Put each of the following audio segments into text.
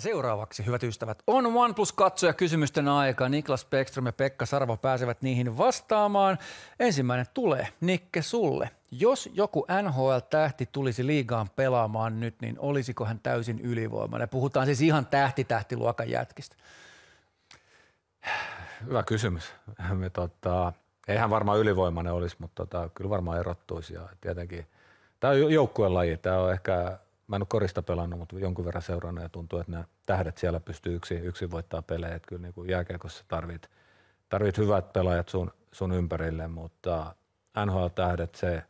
Ja seuraavaksi, hyvät ystävät, on OnePlus katsoja kysymysten aika. Niklas Pekström ja Pekka Sarva pääsevät niihin vastaamaan. Ensimmäinen tulee, Nikke, sulle. Jos joku NHL-tähti tulisi liigaan pelaamaan nyt, niin olisiko hän täysin ylivoimainen? Puhutaan siis ihan tähti-tähtiluokan jätkistä. Hyvä kysymys. Me, tota, eihän varmaan ylivoimainen olisi, mutta tota, kyllä varmaan erottuisi. Ja tietenkin tämä on joukkueen laji. Tämä on ehkä mä en ole korista pelannut, mutta jonkun verran seurannut ja tuntuu, että nämä tähdet siellä pystyy yksin, yksin voittaa pelejä. Että kyllä niin kuin jääkiekossa tarvit, tarvit hyvät pelaajat sun, sun ympärille, mutta NHL-tähdet, se –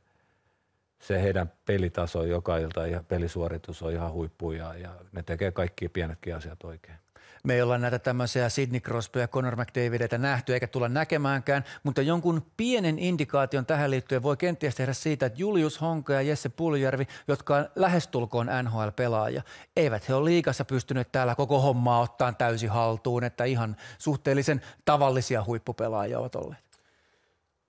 se heidän pelitaso joka ilta ja pelisuoritus on ihan huippu ja, ja ne tekee kaikki pienetkin asiat oikein. Me ei olla näitä tämmöisiä Sidney Crosby ja Conor McDavideitä nähty eikä tulla näkemäänkään, mutta jonkun pienen indikaation tähän liittyen voi kenties tehdä siitä, että Julius Honka ja Jesse Puljärvi, jotka on lähestulkoon NHL-pelaajia, eivät he ole liikassa pystyneet täällä koko hommaa ottaan täysi haltuun, että ihan suhteellisen tavallisia huippupelaajia ovat olleet.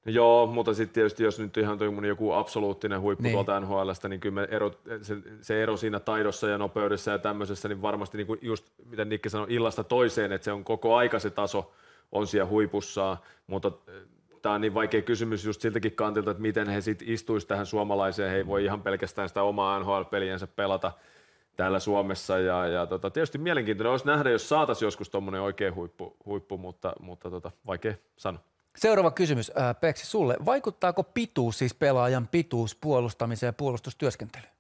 Joo, mutta sitten tietysti jos nyt ihan joku absoluuttinen huippu niin. tuolta NHLstä, niin kyllä ero, se, se, ero siinä taidossa ja nopeudessa ja tämmöisessä, niin varmasti niin kuin just mitä Nikki sanoi illasta toiseen, että se on koko aika se taso on siellä huipussaan, mutta äh, tämä on niin vaikea kysymys just siltäkin kantilta, että miten he sitten istuisi tähän suomalaiseen, he ei voi ihan pelkästään sitä omaa NHL-peliänsä pelata täällä Suomessa ja, ja tota, tietysti mielenkiintoinen olisi nähdä, jos saataisiin joskus tuommoinen oikein huippu, huippu, mutta, mutta tota, vaikea sanoa. Seuraava kysymys, äh, Peksi, sulle. Vaikuttaako pituus, siis pelaajan pituus, puolustamiseen ja puolustustyöskentelyyn?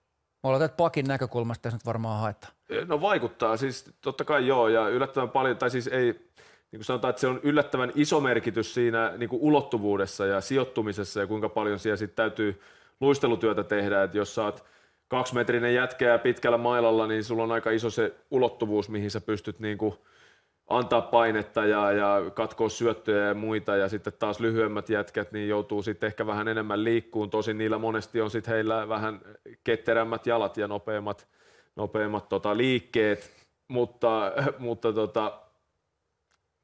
Mä olen tätä pakin näkökulmasta tässä nyt varmaan haetaan. No vaikuttaa, siis totta kai joo, ja yllättävän paljon, tai siis ei, niin kuin sanotaan, että se on yllättävän iso merkitys siinä niin kuin ulottuvuudessa ja sijoittumisessa ja kuinka paljon siellä sitten täytyy luistelutyötä tehdä, että jos saat kaksimetrinen jätkä ja pitkällä mailalla, niin sulla on aika iso se ulottuvuus, mihin sä pystyt niin kuin antaa painetta ja, ja katkoa syöttöjä ja muita ja sitten taas lyhyemmät jätkät niin joutuu sitten ehkä vähän enemmän liikkuun. Tosin niillä monesti on sitten heillä vähän ketterämmät jalat ja nopeammat, nopeammat tota liikkeet, mutta, mutta tota,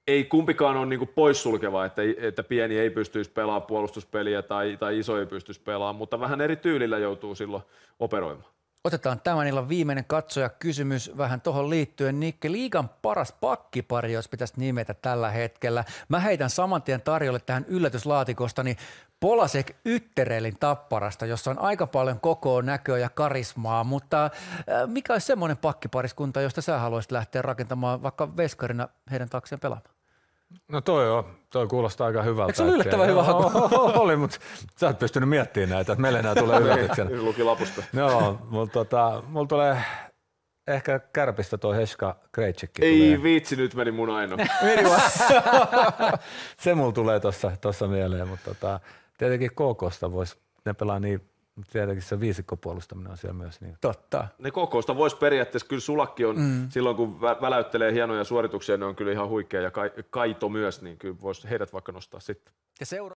ei kumpikaan ole niinku poissulkeva, että, että pieni ei pystyisi pelaamaan puolustuspeliä tai, tai iso ei pystyisi pelaamaan, mutta vähän eri tyylillä joutuu silloin operoimaan. Otetaan tämän illan viimeinen katsoja kysymys vähän tuohon liittyen. Nikke, liigan paras pakkipari, jos pitäisi nimetä tällä hetkellä. Mä heitän saman tien tarjolle tähän niin Polasek Ytterelin tapparasta, jossa on aika paljon kokoa, näköä ja karismaa, mutta äh, mikä olisi semmoinen pakkipariskunta, josta sä haluaisit lähteä rakentamaan vaikka veskarina heidän taakseen pelaamaan? No toi on, toi kuulostaa aika hyvältä. Eikö se yllättävän hyvä haku? oli, mutta sä oot pystynyt miettimään näitä, että meille nämä tulee niin, yllätyksenä. Niin, luki lapusta. Joo, mutta tota, mulla tulee ehkä kärpistä toi Heska Krejcikki. Ei tulee. viitsi, nyt meni mun ainoa. se mulla tulee tuossa tossa mieleen, mutta tota, tietenkin KKsta voisi, ne pelaa niin mutta tietenkin se viisikkopuolustaminen on siellä myös. Niin. Totta. Ne kokousta voisi periaatteessa, kyllä sulakki on, mm. silloin kun vä- väläyttelee hienoja suorituksia, ne on kyllä ihan huikea ja kaito myös, niin kyllä voisi heidät vaikka nostaa sitten. Ja seura-